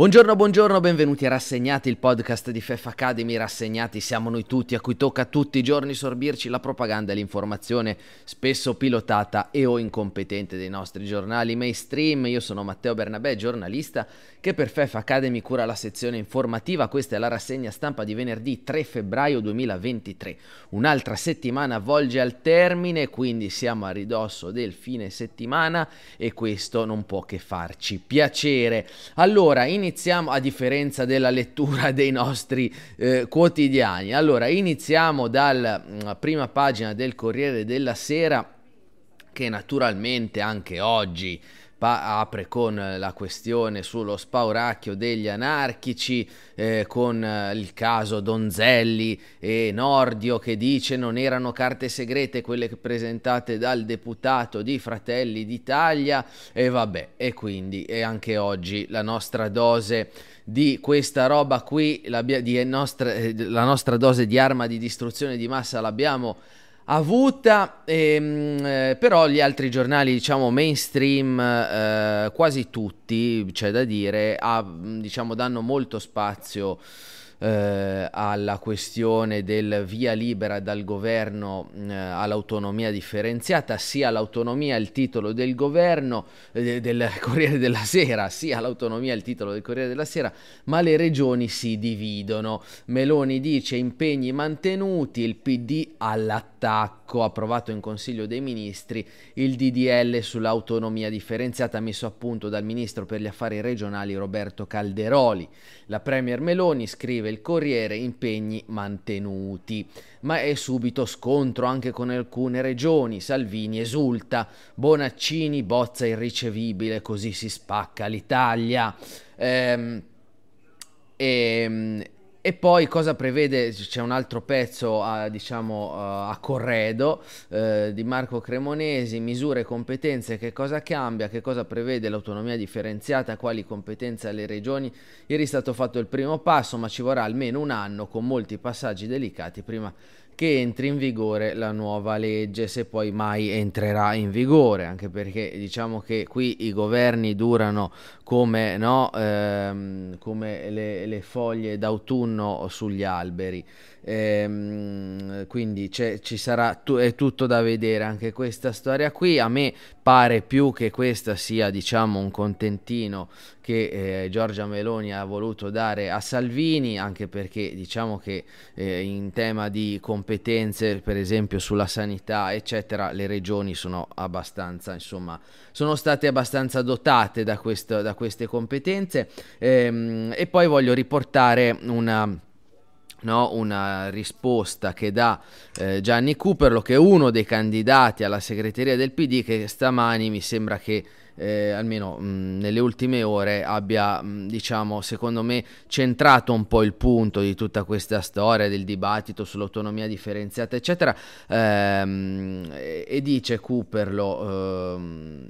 Buongiorno, buongiorno, benvenuti a Rassegnati, il podcast di FEF Academy. Rassegnati siamo noi tutti, a cui tocca tutti i giorni sorbirci la propaganda e l'informazione, spesso pilotata e o incompetente dei nostri giornali mainstream. Io sono Matteo Bernabé, giornalista che per FEF Academy cura la sezione informativa. Questa è la rassegna stampa di venerdì 3 febbraio 2023. Un'altra settimana volge al termine, quindi siamo a ridosso del fine settimana e questo non può che farci piacere. Allora, iniziamo iniziamo, a differenza della lettura dei nostri eh, quotidiani, allora iniziamo dalla mm, prima pagina del Corriere della Sera che naturalmente anche oggi pa- apre con la questione sullo spauracchio degli anarchici, eh, con eh, il caso Donzelli e Nordio che dice non erano carte segrete quelle presentate dal deputato di Fratelli d'Italia e vabbè, e quindi e anche oggi la nostra dose di questa roba qui, la, nostra, eh, la nostra dose di arma di distruzione di massa l'abbiamo avuta, ehm, eh, però gli altri giornali, diciamo, mainstream, eh, quasi tutti, c'è da dire, ha, diciamo, danno molto spazio eh, alla questione del via libera dal governo mm, eh, all'autonomia differenziata, sia l'autonomia il titolo del governo eh, del Corriere della Sera, sia l'autonomia il titolo del Corriere della Sera, ma le regioni si dividono. Meloni dice impegni mantenuti, il PD all'attacco, approvato in Consiglio dei Ministri, il DDL sull'autonomia differenziata messo a punto dal Ministro per gli Affari Regionali Roberto Calderoli. La Premier Meloni scrive il Corriere impegni mantenuti. Ma è subito scontro anche con alcune regioni, Salvini esulta, Bonaccini bozza irricevibile, così si spacca l'Italia. Ehm, e, ehm, e poi cosa prevede? C'è un altro pezzo a, diciamo, a corredo eh, di Marco Cremonesi, misure e competenze, che cosa cambia, che cosa prevede l'autonomia differenziata, quali competenze alle regioni. Ieri è stato fatto il primo passo, ma ci vorrà almeno un anno con molti passaggi delicati prima di che entri in vigore la nuova legge, se poi mai entrerà in vigore, anche perché diciamo che qui i governi durano come, no, ehm, come le, le foglie d'autunno sugli alberi. Ehm, quindi ci sarà tu- è tutto da vedere anche questa storia qui. A me pare più che questa sia, diciamo, un contentino che eh, Giorgia Meloni ha voluto dare a Salvini, anche perché diciamo che eh, in tema di competenze, per esempio sulla sanità, eccetera, le regioni sono abbastanza, insomma, sono state abbastanza dotate da, questo, da queste competenze. Ehm, e poi voglio riportare una No, una risposta che dà eh, Gianni Cooperlo, che è uno dei candidati alla segreteria del PD, che stamani mi sembra che eh, almeno mh, mm, nelle ultime ore abbia, mh, mm, diciamo, secondo me, centrato un po' il punto di tutta questa storia del dibattito sull'autonomia differenziata, eccetera. Ehm, e, e, dice Cooperlo. Ehm,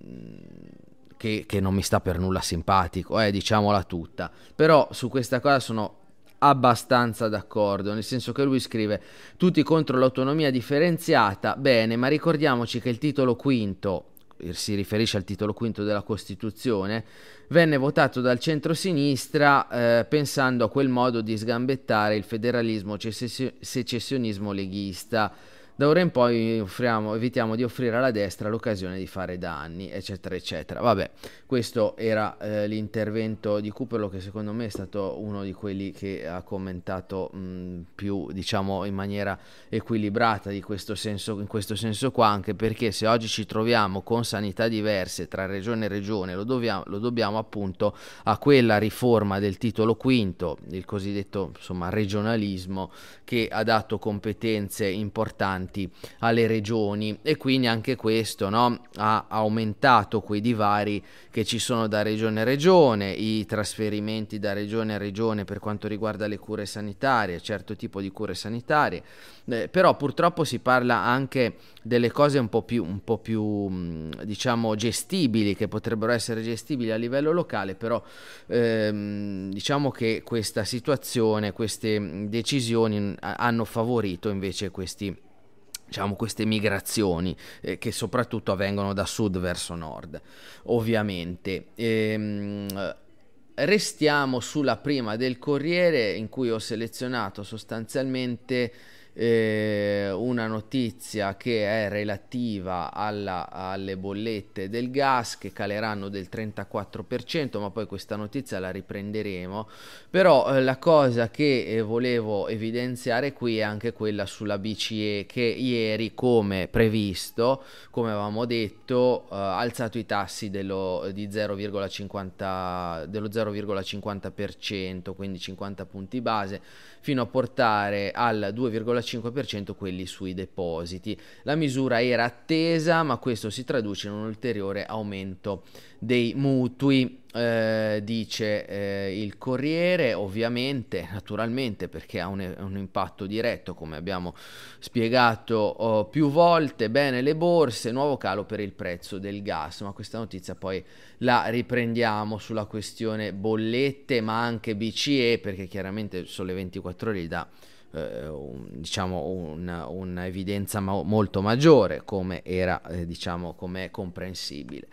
che, che, non mi sta per nulla simpatico, eh, diciamola tutta. Però su questa cosa sono abbastanza d'accordo, nel senso che lui scrive tutti contro l'autonomia differenziata, bene, ma ricordiamoci che il titolo quinto, eh, si riferisce al titolo quinto della Costituzione, venne votato dal centrosinistra eh, pensando a quel modo di sgambettare il federalismo secessionismo leghista da ora in poi offriamo, evitiamo di offrire alla destra l'occasione di fare danni, eccetera, eccetera. Vabbè, questo era eh, l'intervento di Cuperlo che secondo me è stato uno di quelli che ha commentato mh, mm, più, diciamo, in maniera equilibrata questo senso, in questo senso qua, anche perché se oggi ci troviamo con sanità diverse tra regione e regione, lo dobbiamo, lo dobbiamo appunto a quella riforma del titolo quinto, il cosiddetto, insomma, regionalismo, che ha dato competenze importanti appalti alle regioni e quindi anche questo no, ha aumentato quei divari che ci sono da regione a regione, i trasferimenti da regione a regione per quanto riguarda le cure sanitarie, certo tipo di cure sanitarie, eh, però purtroppo si parla anche delle cose un po' più, un po più mm, diciamo, gestibili, che potrebbero essere gestibili a livello locale, però ehm, diciamo che questa situazione, queste mm, decisioni mm, hanno favorito invece questi diciamo, queste migrazioni eh, che soprattutto avvengono da sud verso nord, ovviamente. Ehm, restiamo sulla prima del Corriere in cui ho selezionato sostanzialmente eh, una notizia che è relativa alla, alle bollette del gas che caleranno del 34%, ma poi questa notizia la riprenderemo. Però eh, la cosa che eh, volevo evidenziare qui è anche quella sulla BCE che ieri, come previsto, come avevamo detto, eh, ha alzato i tassi dello, 0,50, dello 0,50%, quindi 50 punti base, fino a portare al 2,5%. 5% quelli sui depositi. La misura era attesa, ma questo si traduce in un ulteriore aumento dei mutui. Eh, dice eh, il Corriere, ovviamente, naturalmente, perché ha un, un impatto diretto, come abbiamo spiegato oh, più volte, bene le borse, nuovo calo per il prezzo del gas, ma questa notizia poi la riprendiamo sulla questione bollette, ma anche BCE, perché chiaramente sole 24 ore gli eh, un, diciamo un, ma- molto maggiore come era eh, diciamo come comprensibile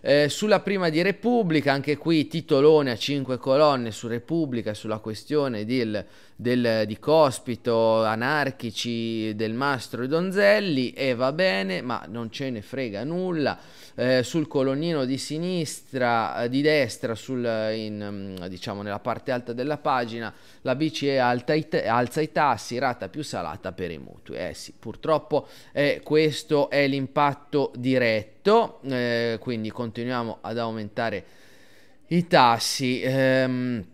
eh, sulla prima di Repubblica anche qui titolone a cinque colonne su Repubblica sulla questione del del, di Cospito, anarchici, del mastro e Donzelli e va bene, ma non ce ne frega nulla. Eh, sul colonnino di sinistra, eh, di destra, sul, in, mm, diciamo nella parte alta della pagina, la BCE alza i tassi, rata più salata per i mutui. Eh sì, purtroppo eh, questo è l'impatto diretto, eh, quindi continuiamo ad aumentare i tassi. Ehm,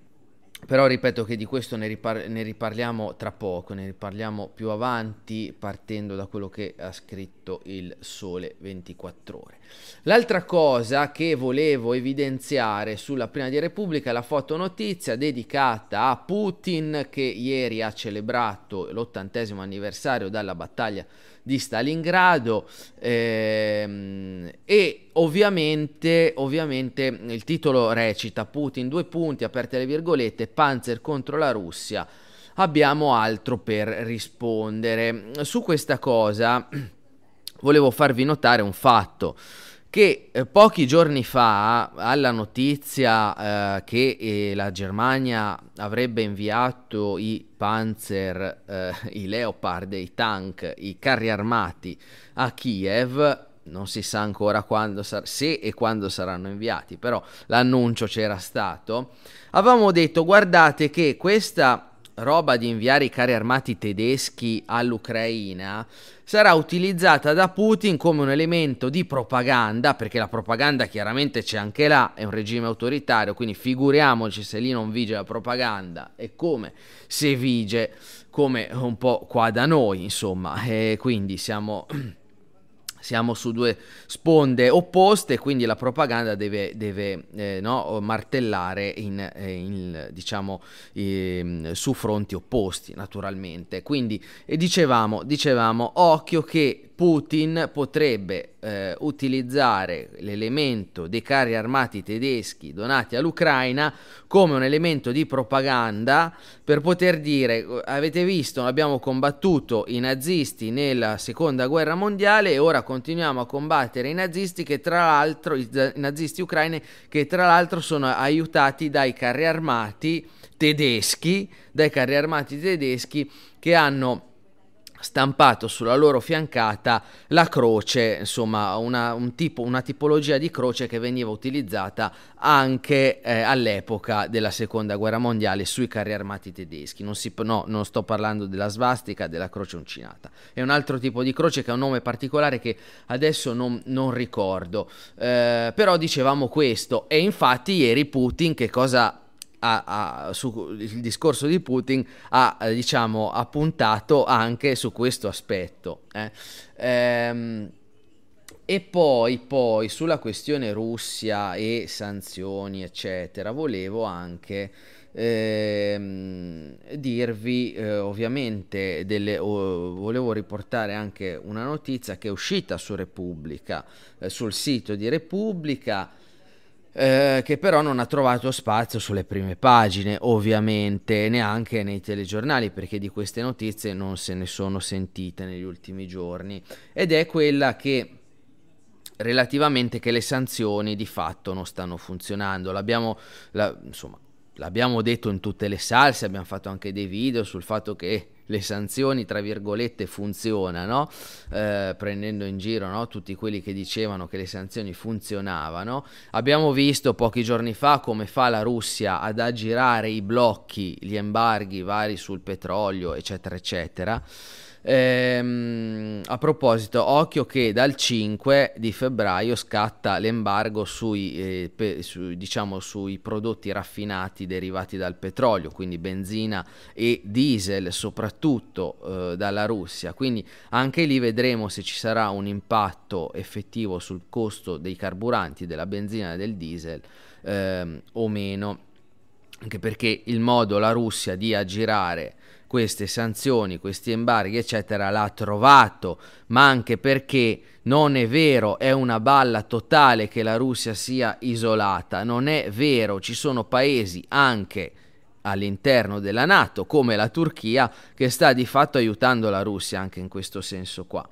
però ripeto che di questo ne, ripar- ne, riparliamo tra poco, ne riparliamo più avanti partendo da quello che ha scritto il Sole 24 ore. L'altra cosa che volevo evidenziare sulla prima di Repubblica è la fotonotizia dedicata a Putin che ieri ha celebrato l'ottantesimo anniversario della battaglia di Stalingrado ehm, e ovviamente, ovviamente il titolo recita Putin due punti, aperte le virgolette, Panzer contro la Russia, abbiamo altro per rispondere. Su questa cosa volevo farvi notare un fatto che eh, pochi giorni fa alla notizia eh, che eh, la Germania avrebbe inviato i Panzer, eh, i Leopard, i tank, i carri armati a Kiev, non si sa ancora quando sar- se e quando saranno inviati, però l'annuncio c'era stato, avevamo detto guardate che questa roba di inviare i carri armati tedeschi all'Ucraina sarà utilizzata da Putin come un elemento di propaganda, perché la propaganda chiaramente c'è anche là, è un regime autoritario, quindi figuriamoci se lì non vige la propaganda e come se vige come un po' qua da noi, insomma, e eh, quindi siamo siamo su due sponde opposte, quindi la propaganda deve, deve eh, no, martellare in, eh, in, diciamo, eh, su fronti opposti, naturalmente. Quindi e dicevamo, dicevamo, occhio che Putin potrebbe eh, utilizzare l'elemento dei carri armati tedeschi donati all'Ucraina come un elemento di propaganda per poter dire avete visto abbiamo combattuto i nazisti nella seconda guerra mondiale e ora continuiamo a combattere i nazisti che tra l'altro i nazisti ucraini che tra l'altro sono aiutati dai carri armati tedeschi dai carri armati tedeschi che hanno stampato sulla loro fiancata la croce, insomma una, un tipo, una tipologia di croce che veniva utilizzata anche eh, all'epoca della seconda guerra mondiale sui carri armati tedeschi. Non si, no, non sto parlando della svastica, della croce uncinata. È un altro tipo di croce che ha un nome particolare che adesso non, non ricordo. Eh, però dicevamo questo e infatti ieri Putin che cosa ha, ha, su, il discorso di Putin ha eh, diciamo, puntato anche su questo aspetto. Eh. Ehm, e poi, poi sulla questione Russia e sanzioni, eccetera, volevo anche ehm, dirvi eh, ovviamente delle, oh, volevo riportare anche una notizia che è uscita su Repubblica, eh, sul sito di Repubblica eh, che però non ha trovato spazio sulle prime pagine, ovviamente, neanche nei telegiornali, perché di queste notizie non se ne sono sentite negli ultimi giorni, ed è quella che relativamente che le sanzioni di fatto non stanno funzionando. L'abbiamo, la, insomma, l'abbiamo detto in tutte le salse, abbiamo fatto anche dei video sul fatto che le sanzioni, tra virgolette, funzionano, eh, prendendo in giro no, tutti quelli che dicevano che le sanzioni funzionavano. Abbiamo visto pochi giorni fa come fa la Russia ad aggirare i blocchi, gli embarghi vari sul petrolio, eccetera, eccetera. Ehm, a proposito, occhio che dal 5 di febbraio scatta l'embargo sui, eh, pe, su, diciamo, sui prodotti raffinati derivati dal petrolio, quindi benzina e diesel soprattutto eh, dalla Russia. Quindi anche lì vedremo se ci sarà un impatto effettivo sul costo dei carburanti, della benzina e del diesel ehm, o meno anche perché il modo la Russia di aggirare queste sanzioni, questi embarghi, eccetera, l'ha trovato, ma anche perché non è vero, è una balla totale che la Russia sia isolata, non è vero, ci sono paesi anche all'interno della Nato, come la Turchia, che sta di fatto aiutando la Russia anche in questo senso qua.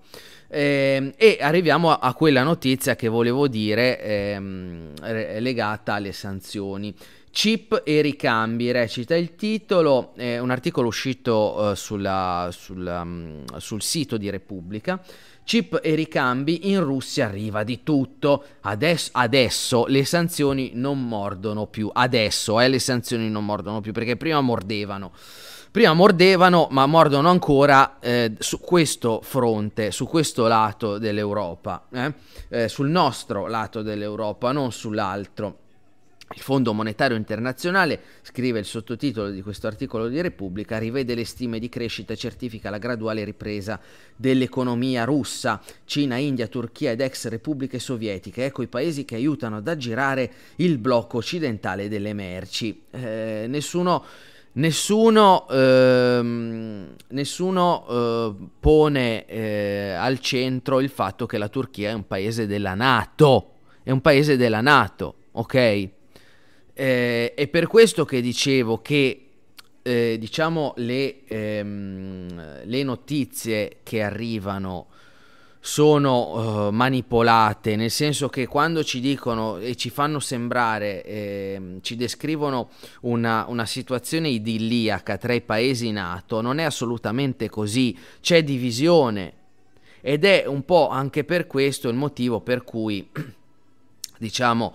Ehm, e arriviamo a, a, quella notizia che volevo dire ehm, legata alle sanzioni. Chip e ricambi recita il titolo, è un articolo uscito uh, sulla, sulla, um, sul sito di Repubblica. Chip e ricambi in Russia arriva di tutto. Adesso, adesso le sanzioni non mordono più. Adesso eh, le sanzioni non mordono più perché prima mordevano. Prima mordevano, ma mordono ancora eh, su questo fronte, su questo lato dell'Europa, eh? eh sul nostro lato dell'Europa, non sull'altro. Il Fondo Monetario Internazionale, scrive il sottotitolo di questo articolo di Repubblica, rivede le stime di crescita e certifica la graduale ripresa dell'economia russa. Cina, India, Turchia ed ex repubbliche sovietiche, ecco i paesi che aiutano ad aggirare il blocco occidentale delle merci. Eh, nessuno, nessuno, ehm, nessuno eh, pone eh, al centro il fatto che la Turchia è un paese della Nato, è un paese della Nato, ok? Eh, è per questo che dicevo che eh, diciamo le, ehm, le, notizie che arrivano sono eh, manipolate, nel senso che quando ci dicono e ci fanno sembrare, ehm, ci descrivono una, una situazione idilliaca tra i paesi NATO, non è assolutamente così, c'è divisione ed è un po' anche per questo il motivo per cui, diciamo,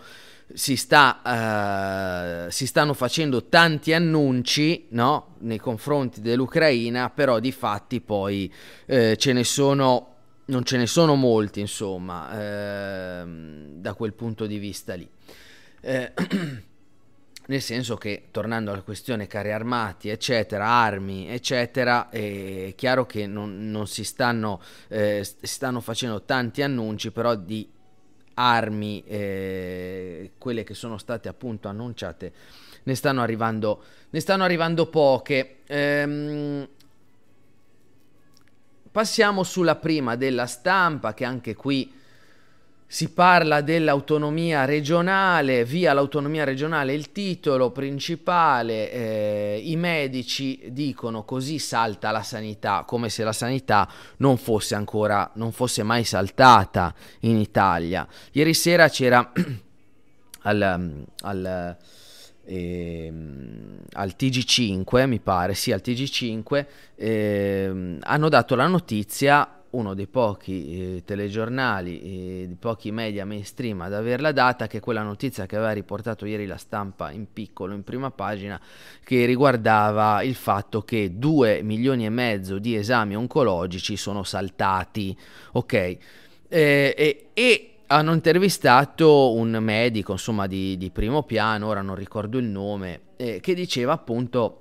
si, sta, eh, si stanno facendo tanti annunci no? nei confronti dell'Ucraina, però di fatti poi eh, ce ne sono, non ce ne sono molti, insomma, eh, da quel punto di vista lì. Eh, nel senso che tornando alla questione carri armati, eccetera, armi, eccetera, è chiaro che non, non si stanno, eh, stanno facendo tanti annunci, però di armi, eh, quelle che sono state appunto annunciate, ne stanno arrivando, ne stanno arrivando poche. Ehm, passiamo sulla prima della stampa, che anche qui si parla dell'autonomia regionale, via l'autonomia regionale il titolo principale, eh, i medici dicono così salta la sanità, come se la sanità non fosse ancora, non fosse mai saltata in Italia. Ieri sera c'era al, mm, al, eh, al, TG5, mi pare, sì al TG5, eh, hanno dato la notizia uno dei pochi eh, telegiornali, eh, pochi media mainstream ad averla data, che è quella notizia che aveva riportato ieri la stampa in piccolo, in prima pagina, che riguardava il fatto che 2 milioni e mezzo di esami oncologici sono saltati. Ok, eh, eh, e hanno intervistato un medico, insomma, di, di, primo piano, ora non ricordo il nome, eh, che diceva appunto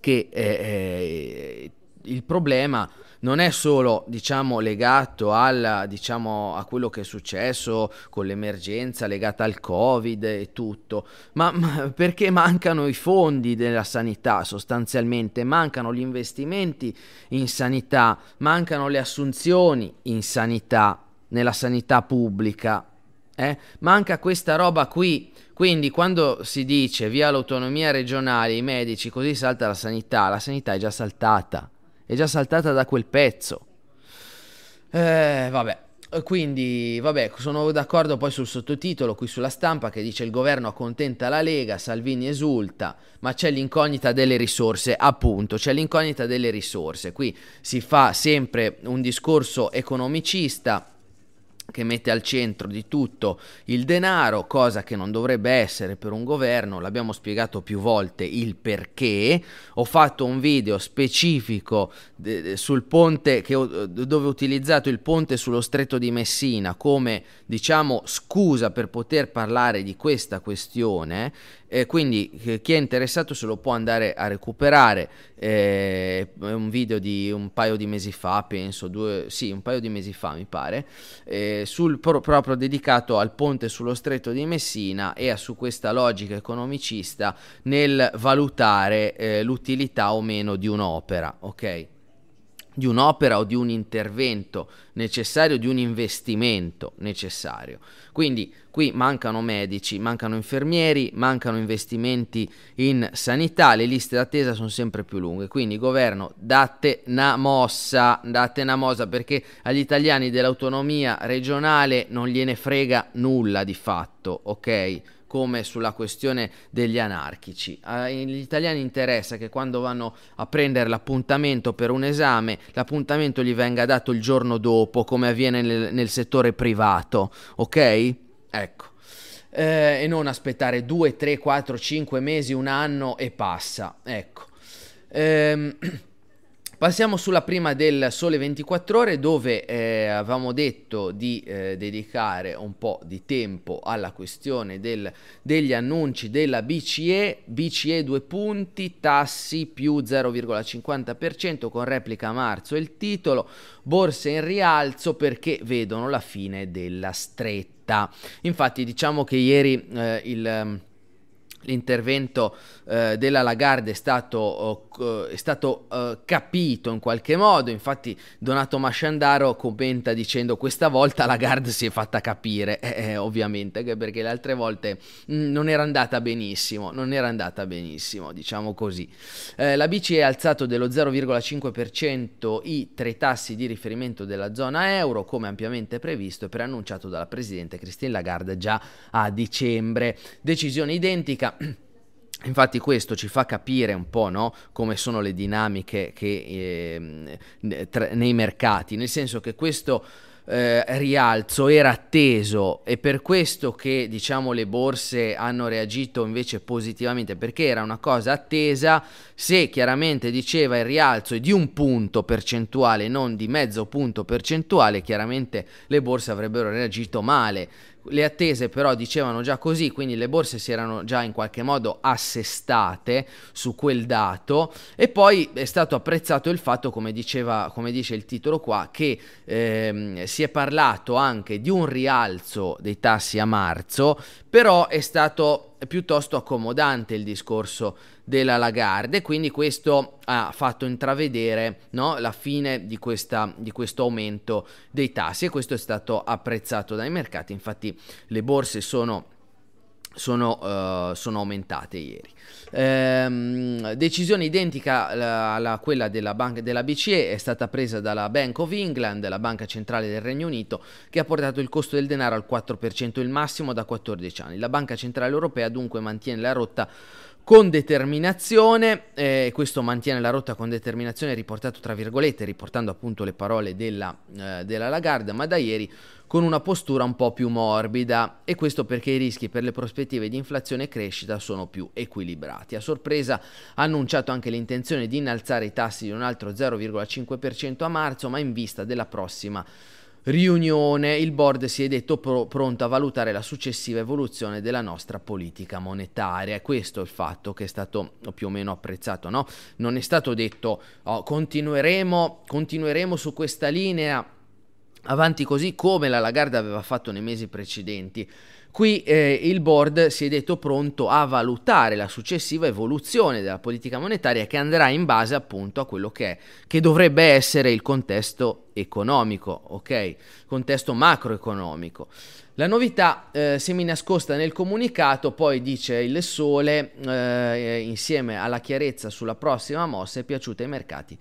che eh, eh, il problema non è solo diciamo, legato al, diciamo, a quello che è successo con l'emergenza legata al Covid e tutto, ma, ma perché mancano i fondi della sanità sostanzialmente, mancano gli investimenti in sanità, mancano le assunzioni in sanità, nella sanità pubblica. Eh? Manca questa roba qui. Quindi quando si dice via l'autonomia regionale, i medici, così salta la sanità, la sanità è già saltata. È già saltata da quel pezzo. Eh, vabbè. Quindi, vabbè, sono d'accordo poi sul sottotitolo qui sulla stampa che dice il governo accontenta la Lega, Salvini esulta, ma c'è l'incognita delle risorse, appunto, c'è l'incognita delle risorse. Qui si fa sempre un discorso economicista che mette al centro di tutto il denaro, cosa che non dovrebbe essere per un governo, l'abbiamo spiegato più volte il perché, ho fatto un video specifico sul ponte che ho, dove ho utilizzato il ponte sullo stretto di Messina come diciamo scusa per poter parlare di questa questione eh, quindi eh, chi è interessato se lo può andare a recuperare, eh, è un video di un paio di mesi fa, penso, due, sì, un paio di mesi fa mi pare, eh, sul, pro, proprio dedicato al ponte sullo stretto di Messina e a, su questa logica economicista nel valutare eh, l'utilità o meno di un'opera, ok? di un'opera o di un intervento necessario, di un investimento necessario. Quindi qui mancano medici, mancano infermieri, mancano investimenti in sanità, le liste d'attesa sono sempre più lunghe, quindi governo date una mossa, date una mossa perché agli italiani dell'autonomia regionale non gliene frega nulla di fatto, ok? come sulla questione degli anarchici. Agli italiani interessa che quando vanno a prendere l'appuntamento per un esame, l'appuntamento gli venga dato il giorno dopo, come avviene nel, nel settore privato, ok? Ecco. Eh, e non aspettare 2, 3, 4, 5 mesi, un anno e passa. Ecco. Ehm Passiamo sulla prima del Sole 24 Ore dove eh, avevamo detto di eh, dedicare un po' di tempo alla questione del, degli annunci della BCE, BCE due punti, tassi più 0,50% con replica a marzo il titolo, borse in rialzo perché vedono la fine della stretta. Infatti diciamo che ieri eh, il l'intervento eh, della Lagarde è stato, eh, è stato eh, capito in qualche modo, infatti Donato Masciandaro commenta dicendo questa volta Lagarde si è fatta capire, eh, eh, ovviamente, perché le altre volte mh, mm, non era andata benissimo, non era andata benissimo, diciamo così. Eh, la BCE ha alzato dello 0,5% i tre tassi di riferimento della zona euro, come ampiamente previsto e preannunciato dalla Presidente Christine Lagarde già a dicembre. Decisione identica Infatti questo ci fa capire un po' no? come sono le dinamiche che, eh, nei mercati, nel senso che questo eh, rialzo era atteso e per questo che diciamo le borse hanno reagito invece positivamente perché era una cosa attesa se chiaramente diceva il rialzo è di un punto percentuale non di mezzo punto percentuale chiaramente le borse avrebbero reagito male le attese però dicevano già così, quindi le borse si erano già in qualche modo assestate su quel dato e poi è stato apprezzato il fatto, come, diceva, come dice il titolo qua, che ehm, si è parlato anche di un rialzo dei tassi a marzo però è stato piuttosto accomodante il discorso della Lagarde e quindi questo ha fatto intravedere no, la fine di, questa, di, questo aumento dei tassi e questo è stato apprezzato dai mercati, infatti le borse sono sono, uh, sono, aumentate ieri. Ehm, decisione identica a quella della, banca, della BCE è stata presa dalla Bank of England, la banca centrale del Regno Unito, che ha portato il costo del denaro al 4%, il massimo da 14 anni. La Banca Centrale Europea dunque mantiene la rotta con determinazione, eh, questo mantiene la rotta con determinazione riportato tra virgolette, riportando appunto le parole della, eh, della, Lagarde, ma da ieri con una postura un po' più morbida e questo perché i rischi per le prospettive di inflazione e crescita sono più equilibrati. A sorpresa ha annunciato anche l'intenzione di innalzare i tassi di un altro 0,5% a marzo, ma in vista della prossima riunione il board si è detto pro- pronto a valutare la successiva evoluzione della nostra politica monetaria. Questo è il fatto che è stato più o meno apprezzato, no? Non è stato detto oh, continueremo, continueremo su questa linea avanti così come la Lagarde aveva fatto nei mesi precedenti. Qui eh, il board si è detto pronto a valutare la successiva evoluzione della politica monetaria che andrà in base appunto a quello che è, che dovrebbe essere il contesto economico, ok? Contesto macroeconomico. La novità eh, semi nascosta nel comunicato poi dice il sole eh, insieme alla chiarezza sulla prossima mossa è piaciuta ai mercati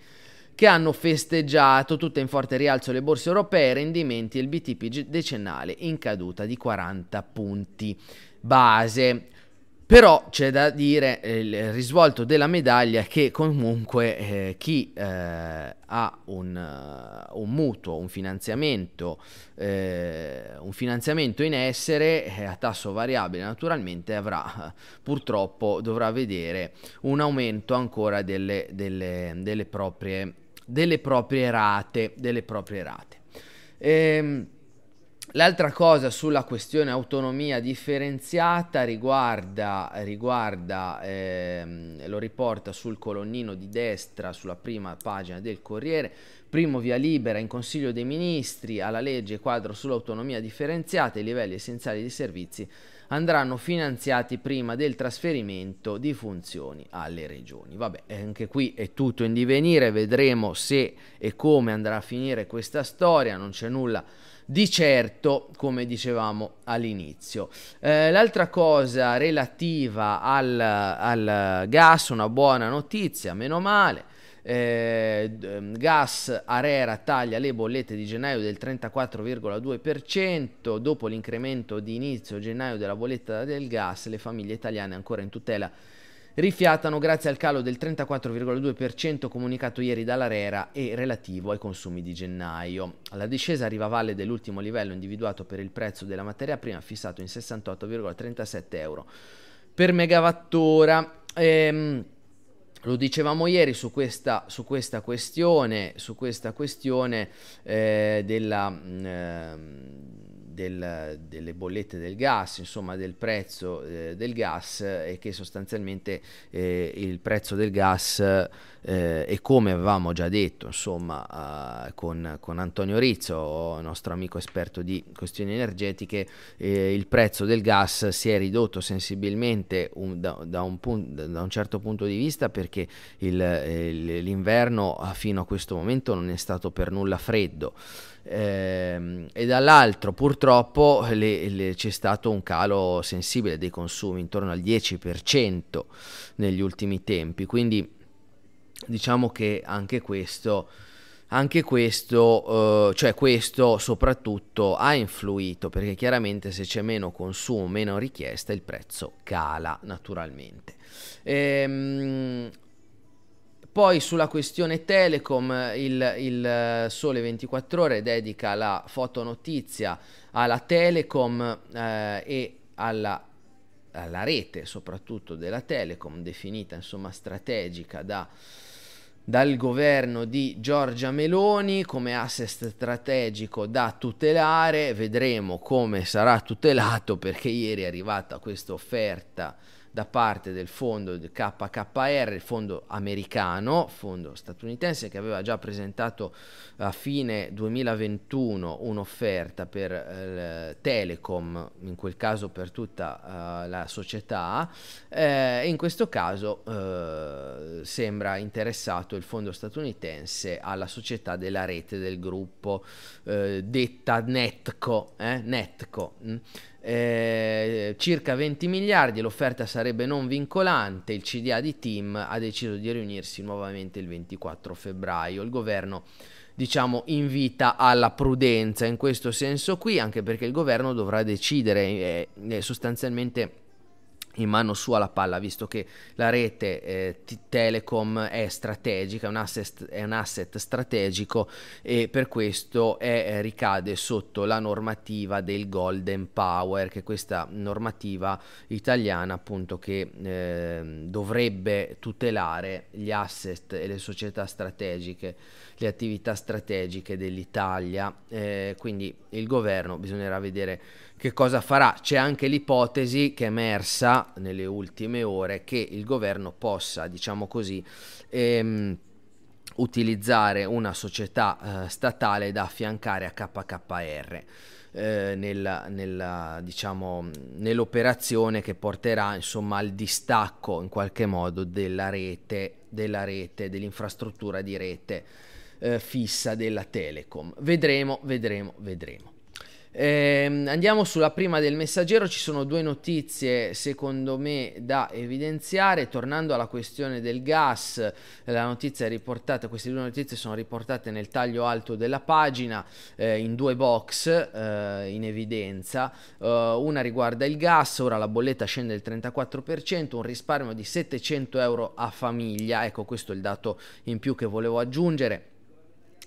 che hanno festeggiato tutte in forte rialzo le borse europee, rendimenti e il BTP decennale in caduta di 40 punti base. Però c'è da dire eh, il risvolto della medaglia che comunque eh, chi eh, ha un, eh, un, mutuo, un finanziamento, eh, un finanziamento in essere a tasso variabile naturalmente avrà purtroppo dovrà vedere un aumento ancora delle, delle, delle proprie delle proprie rate. Delle proprie rate. Ehm, l'altra cosa sulla questione autonomia differenziata riguarda, riguarda ehm, lo riporta sul colonnino di destra, sulla prima pagina del Corriere, primo via libera in Consiglio dei Ministri alla legge quadro sull'autonomia differenziata e i livelli essenziali di servizi andranno finanziati prima del trasferimento di funzioni alle regioni. Vabbè, anche qui è tutto in divenire, vedremo se e come andrà a finire questa storia, non c'è nulla di certo, come dicevamo all'inizio. Eh, l'altra cosa relativa al, al gas, una buona notizia, meno male, eh, ehm, gas Arera taglia le bollette di gennaio del 34,2%. Dopo l'incremento di inizio gennaio della bolletta del gas, le famiglie italiane ancora in tutela rifiatano grazie al calo del 34,2% comunicato ieri dall'Arera e relativo ai consumi di gennaio. La discesa arriva a valle dell'ultimo livello individuato per il prezzo della materia prima fissato in 68,37 euro per megawattora. Ehm, lo dicevamo ieri su questa, su questa questione, su questa questione eh, della, eh, del, delle bollette del gas, insomma del prezzo eh, del gas e che sostanzialmente eh, il prezzo del gas eh, e come avevamo già detto insomma eh, con, con, Antonio Rizzo, nostro amico esperto di questioni energetiche, il prezzo del gas si è ridotto sensibilmente un, da, da, un, da un certo punto di vista perché perché il, l'inverno ah, fino a questo momento non è stato per nulla freddo. Eh, e dall'altro purtroppo le, le, c'è stato un calo sensibile dei consumi intorno al 10% negli ultimi tempi quindi diciamo che anche questo anche questo, eh, cioè questo soprattutto ha influito perché chiaramente se c'è meno consumo, meno richiesta, il prezzo cala naturalmente. Ehm, poi sulla questione Telecom il, il, Sole 24 ore dedica la fotonotizia alla Telecom eh, e alla alla rete soprattutto della Telecom, definita insomma strategica da dal governo di Giorgia Meloni come asset strategico da tutelare, vedremo come sarà tutelato perché ieri è arrivata questa offerta da parte del fondo KKR, il fondo americano, fondo statunitense che aveva già presentato a fine 2021 un'offerta per eh, Telecom, in quel caso per tutta eh, la società, eh, in questo caso eh, sembra interessato il fondo statunitense alla società della rete del gruppo eh, detta Netco. Eh, Netco. Mm eh, circa 20 miliardi, l'offerta sarebbe non vincolante, il CDA di Team ha deciso di riunirsi nuovamente il 24 febbraio. Il governo diciamo invita alla prudenza in questo senso qui, anche perché il governo dovrà decidere eh, eh sostanzialmente in mano sua la palla, visto che la rete eh, Telecom è strategica, è un, asset, è un, asset, strategico e per questo è, eh, ricade sotto la normativa del Golden Power, che è questa normativa italiana appunto che eh, dovrebbe tutelare gli asset e le società strategiche, le attività strategiche dell'Italia. Eh, quindi il governo bisognerà vedere che cosa farà? C'è anche l'ipotesi che è emersa nelle ultime ore che il governo possa, diciamo così, ehm, utilizzare una società eh, statale da affiancare a KKR. Eh, nella, nella, diciamo, nell'operazione che porterà insomma, al distacco in qualche modo della rete, della rete dell'infrastruttura di rete eh, fissa della Telecom. Vedremo, vedremo, vedremo. Eh, andiamo sulla prima del messaggero, ci sono due notizie secondo me da evidenziare, tornando alla questione del gas, la notizia è riportata, queste due notizie sono riportate nel taglio alto della pagina eh, in due box eh, in evidenza, eh, una riguarda il gas, ora la bolletta scende del 34%, un risparmio di 700 euro a famiglia, ecco questo è il dato in più che volevo aggiungere.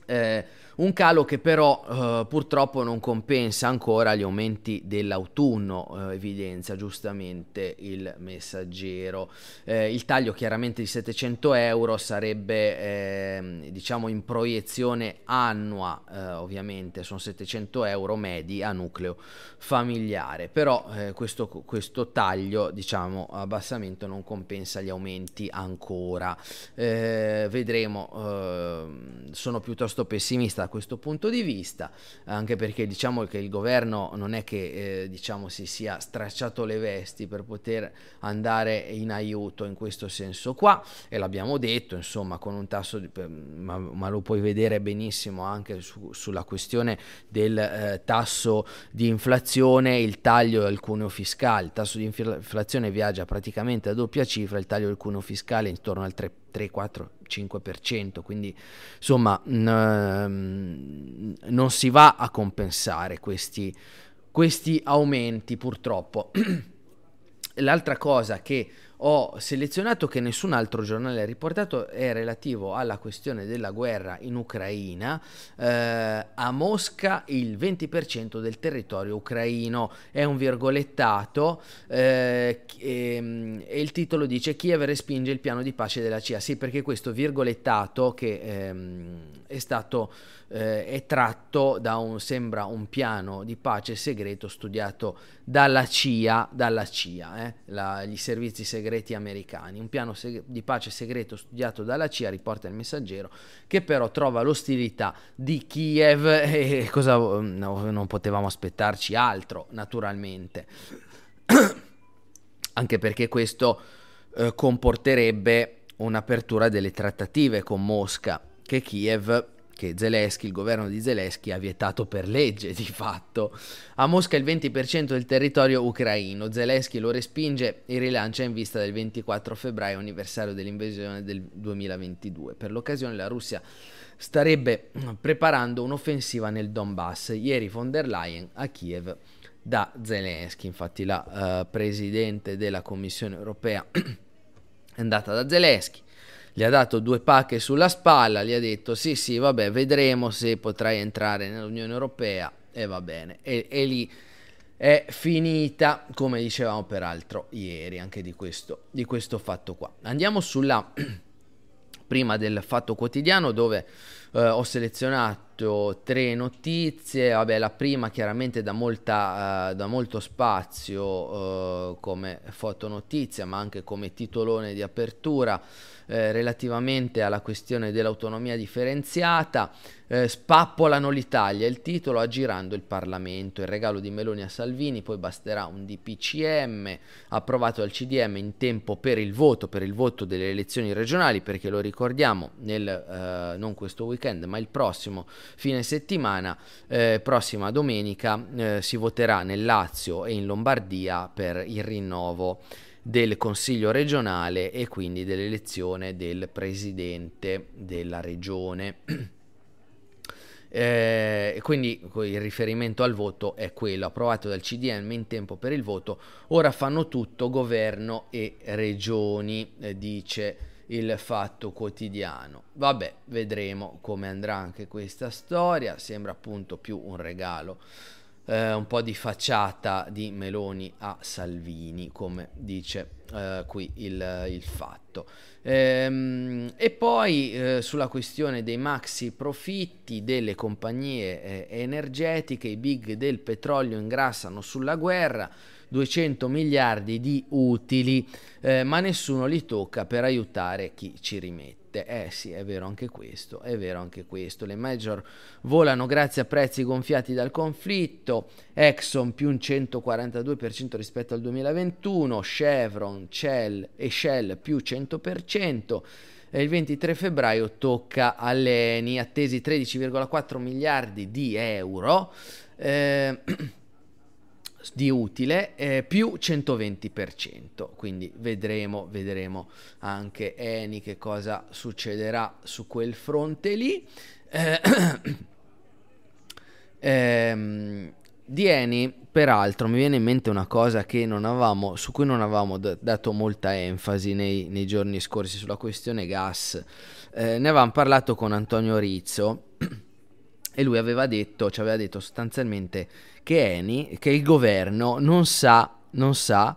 Eh, un calo che però eh, purtroppo non compensa ancora gli aumenti dell'autunno, eh, evidenzia giustamente il messaggero. Eh, il taglio chiaramente di 700 euro sarebbe ehm, diciamo in proiezione annua, eh, ovviamente sono 700 euro medi a nucleo familiare, però eh, questo, questo, taglio, diciamo abbassamento, non compensa gli aumenti ancora. Eh, vedremo, ehm, sono piuttosto pessimista da questo punto di vista, anche perché diciamo che il governo non è che eh, diciamo, si sia stracciato le vesti per poter andare in aiuto in questo senso qua e l'abbiamo detto, insomma, con un tasso di, ma, ma lo puoi vedere benissimo anche su, sulla questione del eh, tasso di inflazione, il taglio del cuneo fiscale, il tasso di inflazione viaggia praticamente a doppia cifra, il taglio del cuneo fiscale intorno al 3% 3, 4, 5%, quindi insomma n- ehm, non si va a compensare questi, questi aumenti purtroppo. L'altra cosa che ho selezionato che nessun altro giornale ha riportato è relativo alla questione della guerra in Ucraina. Eh, a Mosca il 20% del territorio ucraino è un virgolettato eh, e, ehm, e, il titolo dice Kiev respinge il piano di pace della CIA. Sì, perché questo virgolettato che ehm, è stato eh, è tratto da un, sembra un piano di pace segreto studiato dalla CIA, dalla CIA eh, la, gli servizi segreti americani, un piano seg- di pace segreto studiato dalla CIA, riporta il messaggero, che però trova l'ostilità di Kiev e cosa, mm, no, non potevamo aspettarci altro, naturalmente. Anche perché questo eh, comporterebbe un'apertura delle trattative con Mosca che Kiev che Zelensky, il governo di Zelensky ha vietato per legge di fatto. A Mosca il 20% del territorio ucraino, Zelensky lo respinge e rilancia in vista del 24 febbraio, anniversario dell'invasione del 2022. Per l'occasione la Russia starebbe preparando un'offensiva nel Donbass. Ieri von der Leyen a Kiev da Zelensky, infatti la uh, Presidente della Commissione europea è andata da Zelensky gli ha dato due pacche sulla spalla, gli ha detto sì sì vabbè vedremo se potrai entrare nell'Unione Europea e va bene. E, e lì è finita, come dicevamo peraltro ieri, anche di questo, di questo fatto qua. Andiamo sulla prima del fatto quotidiano dove eh, ho selezionato fatto tre notizie, vabbè la prima chiaramente da, molta, eh, dà molto spazio eh, come fotonotizia ma anche come titolone di apertura eh, relativamente alla questione dell'autonomia differenziata, eh, spappolano l'Italia, il titolo aggirando il Parlamento, il regalo di Meloni a Salvini, poi basterà un DPCM approvato dal CDM in tempo per il voto, per il voto delle elezioni regionali perché lo ricordiamo nel, eh, non questo weekend ma il prossimo fine settimana eh, prossima domenica eh, si voterà nel Lazio e in Lombardia per il rinnovo del Consiglio regionale e quindi dell'elezione del Presidente della Regione. Eh, quindi il riferimento al voto è quello approvato dal CDM in tempo per il voto. Ora fanno tutto governo e regioni, eh, dice il fatto quotidiano. Vabbè, vedremo come andrà anche questa storia, sembra appunto più un regalo, eh, un po' di facciata di Meloni a Salvini, come dice eh, qui il, il fatto. Ehm, e poi eh, sulla questione dei maxi profitti delle compagnie eh, energetiche, i big del petrolio ingrassano sulla guerra, 200 miliardi di utili, eh, ma nessuno li tocca per aiutare chi ci rimette. Eh sì, è vero anche questo, è vero anche questo. Le major volano grazie a prezzi gonfiati dal conflitto, Exxon più un 142% rispetto al 2021, Chevron, Shell e Shell più 100%. E il 23 febbraio tocca all'ENI, attesi 13,4 miliardi di euro. Eh, di utile eh, più 120%. Quindi vedremo, vedremo anche Eni che cosa succederà su quel fronte lì. Eh, ehm, di Eni, peraltro, mi viene in mente una cosa avevamo, su cui non avevamo d- dato molta enfasi nei, nei, giorni scorsi sulla questione gas. Eh, ne avevamo parlato con Antonio Rizzo e lui aveva detto, ci aveva detto sostanzialmente che Eni, che il governo non sa, non sa,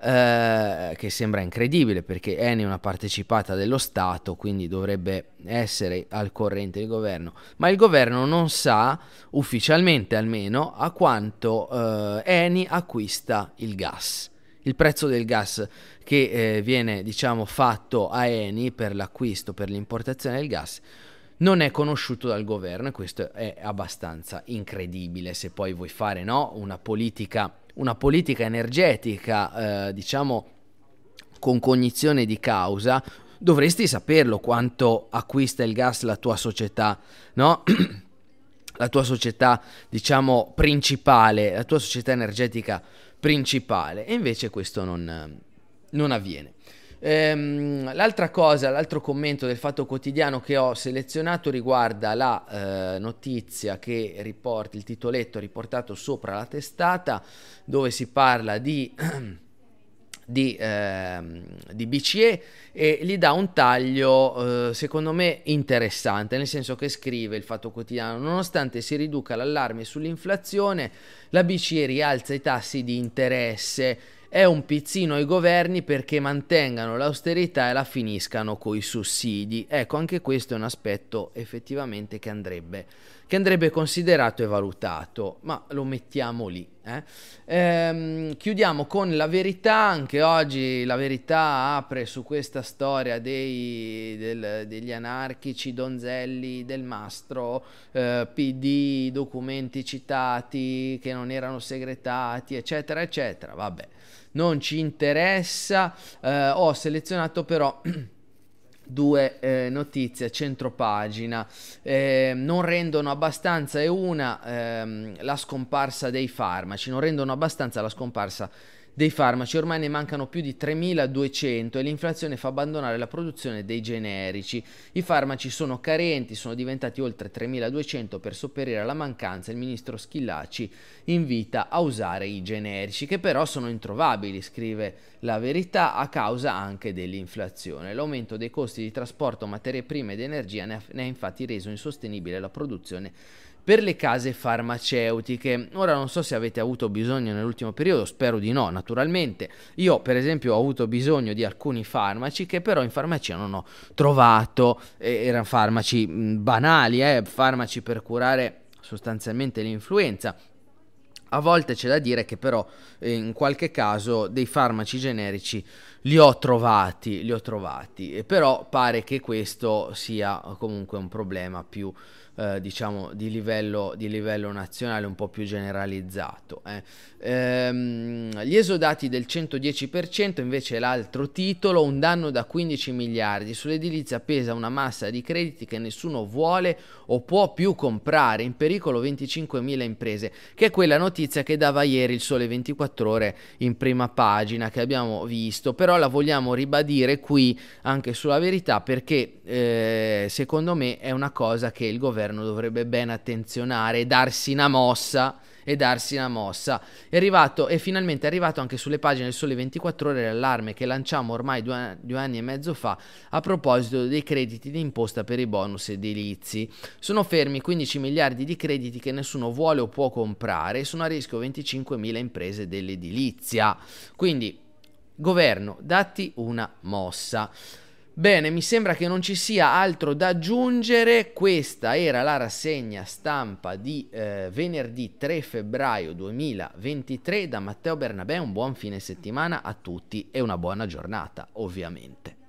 eh, che sembra incredibile perché Eni è una partecipata dello Stato, quindi dovrebbe essere al corrente il governo, ma il governo non sa, ufficialmente almeno, a quanto eh, Eni acquista il gas. Il prezzo del gas che eh, viene diciamo fatto a Eni per l'acquisto, per l'importazione del gas non è conosciuto dal governo e questo è abbastanza incredibile se poi vuoi fare no? una, politica, una, politica, energetica, eh, diciamo, con cognizione di causa, dovresti saperlo quanto acquista il gas la tua società, no? la tua società, diciamo, principale, la tua società energetica principale. E invece questo non, non avviene. Ehm, l'altra cosa, l'altro commento del fatto quotidiano che ho selezionato riguarda la eh, notizia che riporta il titoletto riportato sopra la testata dove si parla di... Di, eh, di, BCE e gli dà un taglio eh, secondo me interessante, nel senso che scrive il Fatto Quotidiano, nonostante si riduca l'allarme sull'inflazione, la BCE rialza i tassi di interesse è un pizzino ai governi perché mantengano l'austerità e la finiscano coi sussidi. Ecco, anche questo è un aspetto effettivamente che andrebbe che andrebbe considerato e valutato, ma lo mettiamo lì. Eh? Ehm, chiudiamo con la verità, anche oggi la verità apre su questa storia dei, del, degli anarchici, Donzelli, del Mastro, eh, PD, documenti citati che non erano segretati, eccetera, eccetera. Vabbè, non ci interessa, eh, ho selezionato però... due eh, notizie centropagina eh, non rendono abbastanza e una ehm, la scomparsa dei farmaci non rendono abbastanza la scomparsa dei farmaci ormai ne mancano più di 3.200 e l'inflazione fa abbandonare la produzione dei generici. I farmaci sono carenti, sono diventati oltre 3.200 per sopperire alla mancanza. Il ministro Schillaci invita a usare i generici, che però sono introvabili, scrive la verità, a causa anche dell'inflazione. L'aumento dei costi di trasporto, materie prime ed energia ne ha, ne ha infatti reso insostenibile la produzione per le case farmaceutiche. Ora non so se avete avuto bisogno nell'ultimo periodo, spero di no, naturalmente. Io per esempio ho avuto bisogno di alcuni farmaci che però in farmacia non ho trovato, eh, erano farmaci banali, eh, farmaci per curare sostanzialmente l'influenza. A volte c'è da dire che però eh, in qualche caso dei farmaci generici li ho trovati, li ho trovati, però pare che questo sia comunque un problema più eh, diciamo di livello, di livello, nazionale un po' più generalizzato. Eh. Ehm, gli esodati del 110% invece è l'altro titolo, un danno da 15 miliardi, sull'edilizia pesa una massa di crediti che nessuno vuole o può più comprare, in pericolo 25.000 imprese, che è quella notizia che dava ieri il sole 24 ore in prima pagina che abbiamo visto, però la vogliamo ribadire qui anche sulla verità perché eh, secondo me è una cosa che il governo governo dovrebbe ben attenzionare e darsi una mossa e darsi una mossa. È arrivato, è finalmente arrivato anche sulle pagine del Sole 24 Ore l'allarme che lanciamo ormai due, due, anni e mezzo fa a proposito dei crediti di imposta per i bonus edilizi. Sono fermi 15 miliardi di crediti che nessuno vuole o può comprare e sono a rischio 25 mila imprese dell'edilizia. Quindi, governo, datti una mossa. Bene, mi sembra che non ci sia altro da aggiungere, questa era la rassegna stampa di eh, venerdì 3 febbraio 2023 da Matteo Bernabé. un buon fine settimana a tutti e una buona giornata ovviamente.